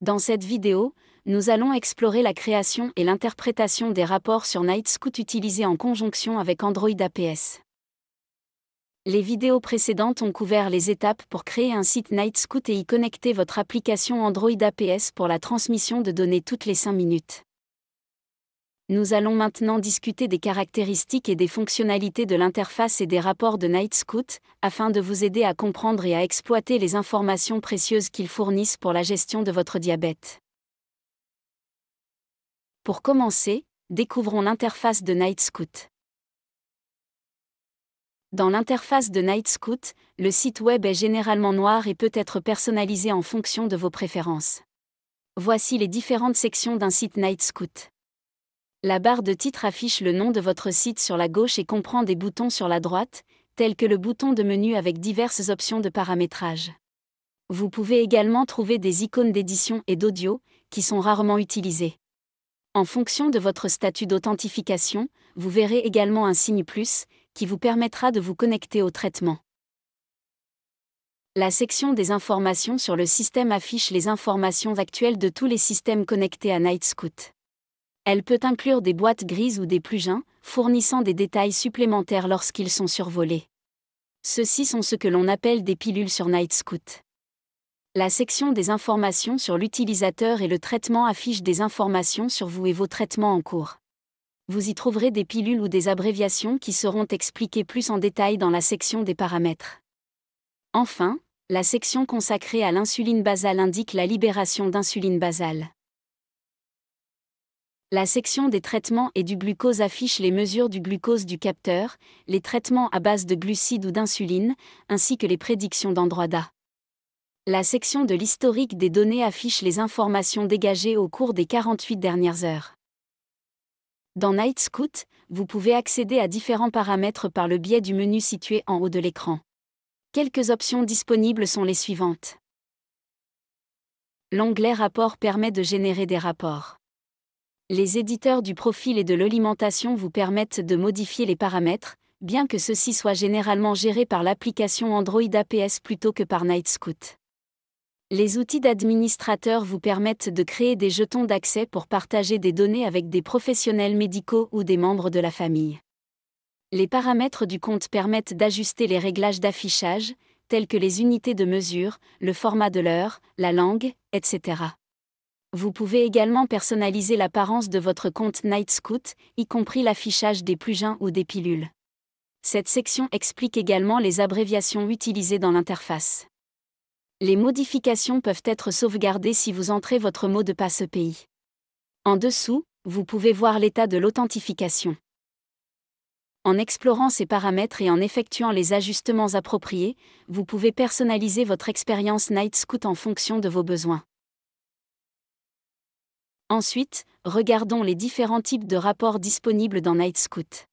Dans cette vidéo, nous allons explorer la création et l'interprétation des rapports sur Nightscoot utilisés en conjonction avec Android APS. Les vidéos précédentes ont couvert les étapes pour créer un site Nightscoot et y connecter votre application Android APS pour la transmission de données toutes les 5 minutes. Nous allons maintenant discuter des caractéristiques et des fonctionnalités de l'interface et des rapports de Night afin de vous aider à comprendre et à exploiter les informations précieuses qu'ils fournissent pour la gestion de votre diabète. Pour commencer, découvrons l'interface de Night Dans l'interface de NightScoot, le site web est généralement noir et peut être personnalisé en fonction de vos préférences. Voici les différentes sections d'un site Night la barre de titre affiche le nom de votre site sur la gauche et comprend des boutons sur la droite, tels que le bouton de menu avec diverses options de paramétrage. Vous pouvez également trouver des icônes d'édition et d'audio, qui sont rarement utilisées. En fonction de votre statut d'authentification, vous verrez également un signe plus, qui vous permettra de vous connecter au traitement. La section des informations sur le système affiche les informations actuelles de tous les systèmes connectés à NightScoot. Elle peut inclure des boîtes grises ou des plugins, fournissant des détails supplémentaires lorsqu'ils sont survolés. Ceux-ci sont ce que l'on appelle des pilules sur Night Scout. La section des informations sur l'utilisateur et le traitement affiche des informations sur vous et vos traitements en cours. Vous y trouverez des pilules ou des abréviations qui seront expliquées plus en détail dans la section des paramètres. Enfin, la section consacrée à l'insuline basale indique la libération d'insuline basale. La section des traitements et du glucose affiche les mesures du glucose du capteur, les traitements à base de glucides ou d'insuline, ainsi que les prédictions d'endroits La section de l'historique des données affiche les informations dégagées au cours des 48 dernières heures. Dans Night vous pouvez accéder à différents paramètres par le biais du menu situé en haut de l'écran. Quelques options disponibles sont les suivantes. L'onglet Rapport permet de générer des rapports. Les éditeurs du profil et de l'alimentation vous permettent de modifier les paramètres, bien que ceux-ci soient généralement gérés par l'application Android APS plutôt que par NightScoot. Les outils d'administrateur vous permettent de créer des jetons d'accès pour partager des données avec des professionnels médicaux ou des membres de la famille. Les paramètres du compte permettent d'ajuster les réglages d'affichage, tels que les unités de mesure, le format de l'heure, la langue, etc. Vous pouvez également personnaliser l'apparence de votre compte Night Scout, y compris l'affichage des plugins ou des pilules. Cette section explique également les abréviations utilisées dans l'interface. Les modifications peuvent être sauvegardées si vous entrez votre mot de passe e Pays. En dessous, vous pouvez voir l'état de l'authentification. En explorant ces paramètres et en effectuant les ajustements appropriés, vous pouvez personnaliser votre expérience Night Scout en fonction de vos besoins. Ensuite, regardons les différents types de rapports disponibles dans NightScoot.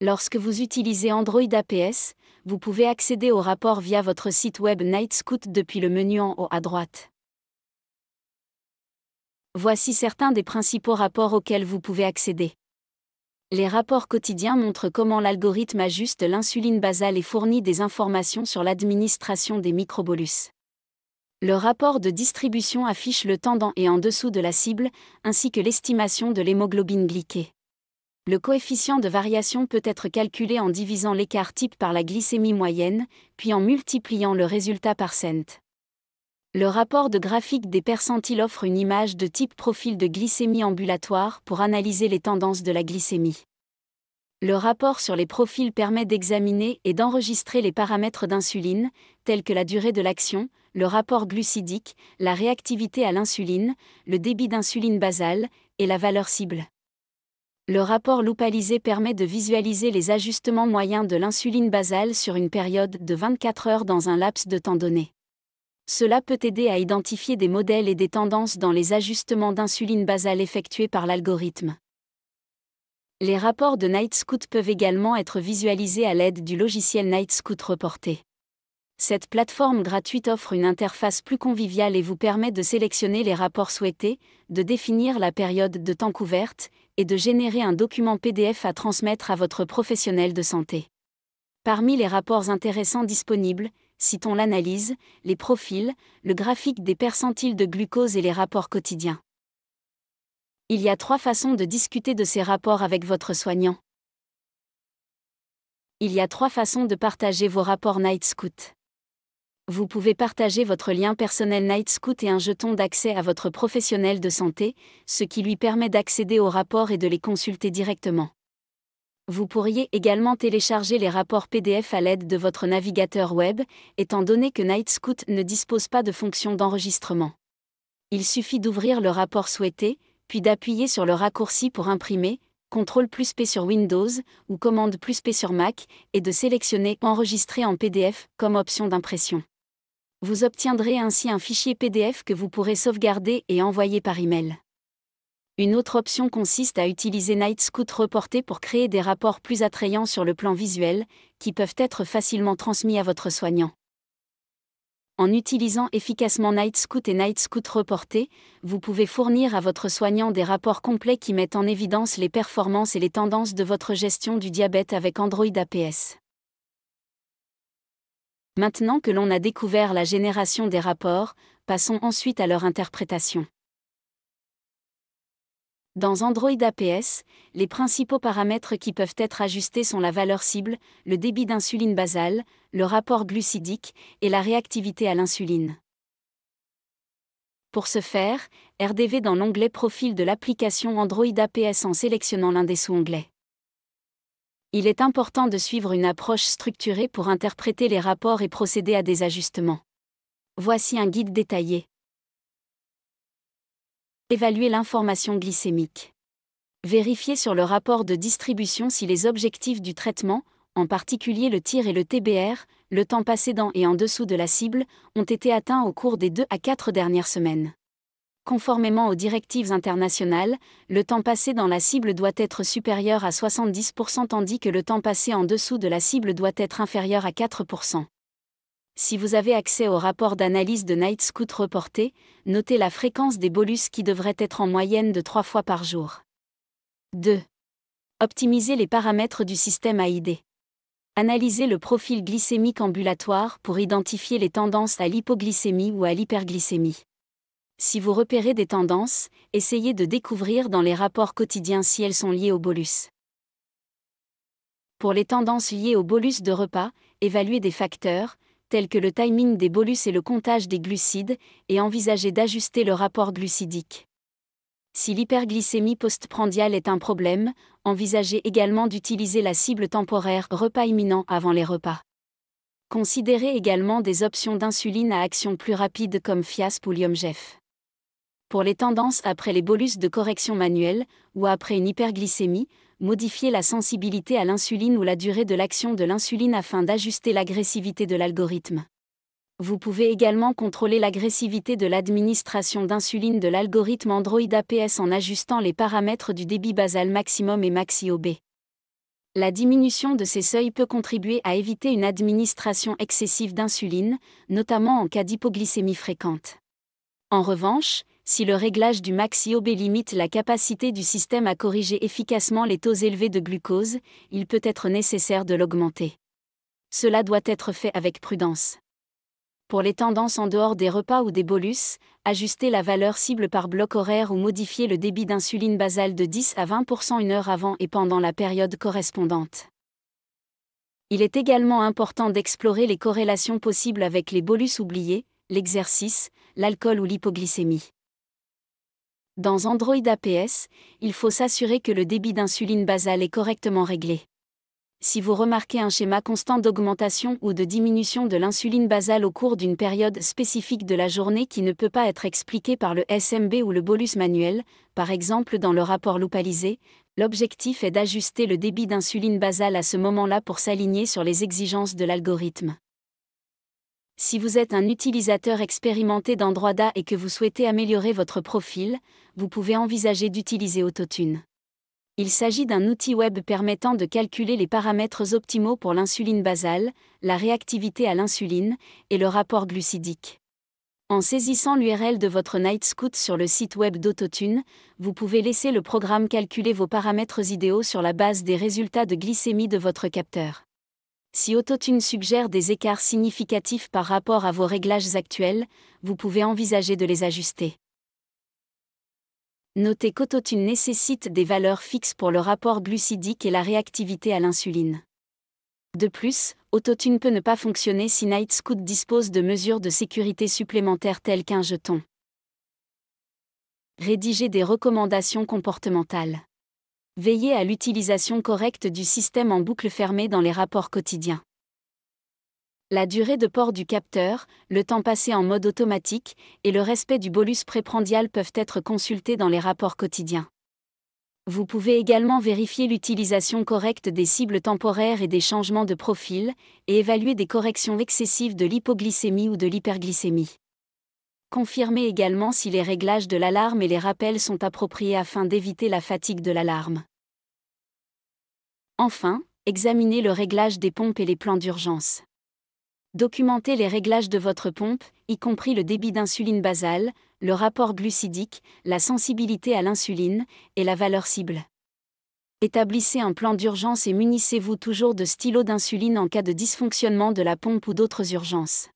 Lorsque vous utilisez Android APS, vous pouvez accéder aux rapports via votre site web NightScoot depuis le menu en haut à droite. Voici certains des principaux rapports auxquels vous pouvez accéder. Les rapports quotidiens montrent comment l'algorithme ajuste l'insuline basale et fournit des informations sur l'administration des microbolus. Le rapport de distribution affiche le tendant et en dessous de la cible, ainsi que l'estimation de l'hémoglobine glyquée. Le coefficient de variation peut être calculé en divisant l'écart type par la glycémie moyenne, puis en multipliant le résultat par cent. Le rapport de graphique des percentiles offre une image de type profil de glycémie ambulatoire pour analyser les tendances de la glycémie. Le rapport sur les profils permet d'examiner et d'enregistrer les paramètres d'insuline, tels que la durée de l'action, le rapport glucidique, la réactivité à l'insuline, le débit d'insuline basale et la valeur cible. Le rapport loupalisé permet de visualiser les ajustements moyens de l'insuline basale sur une période de 24 heures dans un laps de temps donné. Cela peut aider à identifier des modèles et des tendances dans les ajustements d'insuline basale effectués par l'algorithme. Les rapports de Night Scout peuvent également être visualisés à l'aide du logiciel Night Scout Reporté. Cette plateforme gratuite offre une interface plus conviviale et vous permet de sélectionner les rapports souhaités, de définir la période de temps couverte et de générer un document PDF à transmettre à votre professionnel de santé. Parmi les rapports intéressants disponibles, citons l'analyse, les profils, le graphique des percentiles de glucose et les rapports quotidiens il y a trois façons de discuter de ces rapports avec votre soignant. Il y a trois façons de partager vos rapports Night Scout. Vous pouvez partager votre lien personnel Night Scout et un jeton d'accès à votre professionnel de santé, ce qui lui permet d'accéder aux rapports et de les consulter directement. Vous pourriez également télécharger les rapports PDF à l'aide de votre navigateur web, étant donné que Night Scout ne dispose pas de fonction d'enregistrement. Il suffit d'ouvrir le rapport souhaité, puis d'appuyer sur le raccourci pour imprimer, CTRL plus P sur Windows ou commande plus P sur Mac, et de sélectionner Enregistrer en PDF comme option d'impression. Vous obtiendrez ainsi un fichier PDF que vous pourrez sauvegarder et envoyer par email. Une autre option consiste à utiliser Night Scout reporté pour créer des rapports plus attrayants sur le plan visuel, qui peuvent être facilement transmis à votre soignant en utilisant efficacement Night Scout et Night Scout Reporté, vous pouvez fournir à votre soignant des rapports complets qui mettent en évidence les performances et les tendances de votre gestion du diabète avec Android APS. Maintenant que l'on a découvert la génération des rapports, passons ensuite à leur interprétation. Dans Android APS, les principaux paramètres qui peuvent être ajustés sont la valeur cible, le débit d'insuline basale, le rapport glucidique et la réactivité à l'insuline. Pour ce faire, RDV dans l'onglet Profil de l'application Android APS en sélectionnant l'un des sous-onglets. Il est important de suivre une approche structurée pour interpréter les rapports et procéder à des ajustements. Voici un guide détaillé. Évaluer l'information glycémique. Vérifier sur le rapport de distribution si les objectifs du traitement, en particulier le tir et le TBR, le temps passé dans et en dessous de la cible, ont été atteints au cours des 2 à 4 dernières semaines. Conformément aux directives internationales, le temps passé dans la cible doit être supérieur à 70% tandis que le temps passé en dessous de la cible doit être inférieur à 4%. Si vous avez accès au rapport d'analyse de Night Scout reporté, notez la fréquence des bolus qui devrait être en moyenne de 3 fois par jour. 2. Optimisez les paramètres du système AID. Analysez le profil glycémique ambulatoire pour identifier les tendances à l'hypoglycémie ou à l'hyperglycémie. Si vous repérez des tendances, essayez de découvrir dans les rapports quotidiens si elles sont liées au bolus. Pour les tendances liées au bolus de repas, évaluez des facteurs, tels que le timing des bolus et le comptage des glucides, et envisager d'ajuster le rapport glucidique. Si l'hyperglycémie postprandiale est un problème, envisagez également d'utiliser la cible temporaire repas imminent avant les repas. Considérez également des options d'insuline à action plus rapide comme Fiasp ou Liomgef. Pour les tendances après les bolus de correction manuelle ou après une hyperglycémie, modifier la sensibilité à l'insuline ou la durée de l'action de l'insuline afin d'ajuster l'agressivité de l'algorithme. Vous pouvez également contrôler l'agressivité de l'administration d'insuline de l'algorithme Android APS en ajustant les paramètres du débit basal maximum et maxi OB. La diminution de ces seuils peut contribuer à éviter une administration excessive d'insuline, notamment en cas d'hypoglycémie fréquente. En revanche, si le réglage du maxi-OB limite la capacité du système à corriger efficacement les taux élevés de glucose, il peut être nécessaire de l'augmenter. Cela doit être fait avec prudence. Pour les tendances en dehors des repas ou des bolus, ajuster la valeur cible par bloc horaire ou modifier le débit d'insuline basale de 10 à 20% une heure avant et pendant la période correspondante. Il est également important d'explorer les corrélations possibles avec les bolus oubliés, l'exercice, l'alcool ou l'hypoglycémie. Dans Android APS, il faut s'assurer que le débit d'insuline basale est correctement réglé. Si vous remarquez un schéma constant d'augmentation ou de diminution de l'insuline basale au cours d'une période spécifique de la journée qui ne peut pas être expliquée par le SMB ou le bolus manuel, par exemple dans le rapport loupalisé, l'objectif est d'ajuster le débit d'insuline basale à ce moment-là pour s'aligner sur les exigences de l'algorithme. Si vous êtes un utilisateur expérimenté d'Androida et que vous souhaitez améliorer votre profil, vous pouvez envisager d'utiliser Autotune. Il s'agit d'un outil web permettant de calculer les paramètres optimaux pour l'insuline basale, la réactivité à l'insuline et le rapport glucidique. En saisissant l'URL de votre Night Scout sur le site web d'Autotune, vous pouvez laisser le programme calculer vos paramètres idéaux sur la base des résultats de glycémie de votre capteur. Si Autotune suggère des écarts significatifs par rapport à vos réglages actuels, vous pouvez envisager de les ajuster. Notez qu'Autotune nécessite des valeurs fixes pour le rapport glucidique et la réactivité à l'insuline. De plus, Autotune peut ne pas fonctionner si Night dispose de mesures de sécurité supplémentaires telles qu'un jeton. Rédigez des recommandations comportementales. Veillez à l'utilisation correcte du système en boucle fermée dans les rapports quotidiens. La durée de port du capteur, le temps passé en mode automatique et le respect du bolus préprandial peuvent être consultés dans les rapports quotidiens. Vous pouvez également vérifier l'utilisation correcte des cibles temporaires et des changements de profil, et évaluer des corrections excessives de l'hypoglycémie ou de l'hyperglycémie. Confirmez également si les réglages de l'alarme et les rappels sont appropriés afin d'éviter la fatigue de l'alarme. Enfin, examinez le réglage des pompes et les plans d'urgence. Documentez les réglages de votre pompe, y compris le débit d'insuline basale, le rapport glucidique, la sensibilité à l'insuline et la valeur cible. Établissez un plan d'urgence et munissez-vous toujours de stylos d'insuline en cas de dysfonctionnement de la pompe ou d'autres urgences.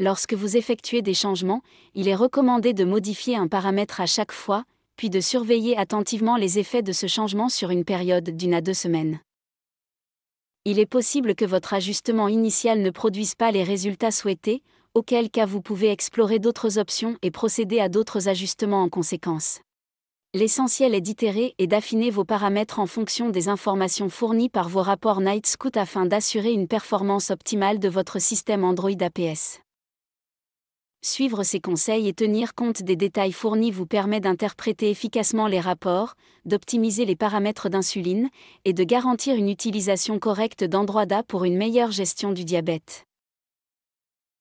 Lorsque vous effectuez des changements, il est recommandé de modifier un paramètre à chaque fois, puis de surveiller attentivement les effets de ce changement sur une période d'une à deux semaines. Il est possible que votre ajustement initial ne produise pas les résultats souhaités, auquel cas vous pouvez explorer d'autres options et procéder à d'autres ajustements en conséquence. L'essentiel est d'itérer et d'affiner vos paramètres en fonction des informations fournies par vos rapports Night Scout afin d'assurer une performance optimale de votre système Android APS. Suivre ces conseils et tenir compte des détails fournis vous permet d'interpréter efficacement les rapports, d'optimiser les paramètres d'insuline et de garantir une utilisation correcte d'Androida pour une meilleure gestion du diabète.